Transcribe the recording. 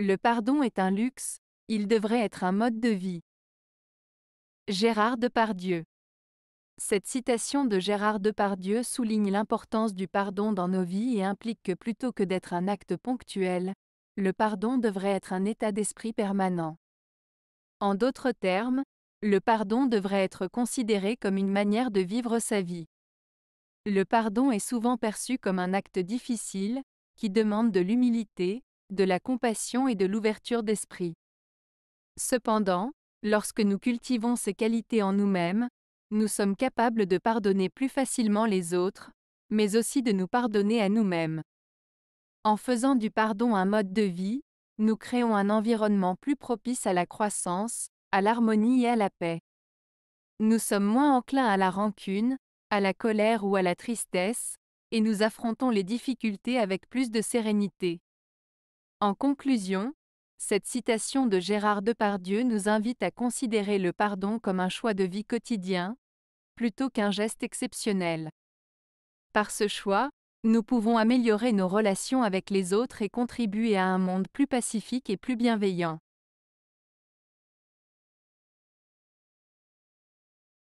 Le pardon est un luxe, il devrait être un mode de vie. Gérard Depardieu Cette citation de Gérard Depardieu souligne l'importance du pardon dans nos vies et implique que plutôt que d'être un acte ponctuel, le pardon devrait être un état d'esprit permanent. En d'autres termes, le pardon devrait être considéré comme une manière de vivre sa vie. Le pardon est souvent perçu comme un acte difficile, qui demande de l'humilité, de la compassion et de l'ouverture d'esprit. Cependant, lorsque nous cultivons ces qualités en nous-mêmes, nous sommes capables de pardonner plus facilement les autres, mais aussi de nous pardonner à nous-mêmes. En faisant du pardon un mode de vie, nous créons un environnement plus propice à la croissance, à l'harmonie et à la paix. Nous sommes moins enclins à la rancune, à la colère ou à la tristesse, et nous affrontons les difficultés avec plus de sérénité. En conclusion, cette citation de Gérard Depardieu nous invite à considérer le pardon comme un choix de vie quotidien, plutôt qu'un geste exceptionnel. Par ce choix, nous pouvons améliorer nos relations avec les autres et contribuer à un monde plus pacifique et plus bienveillant.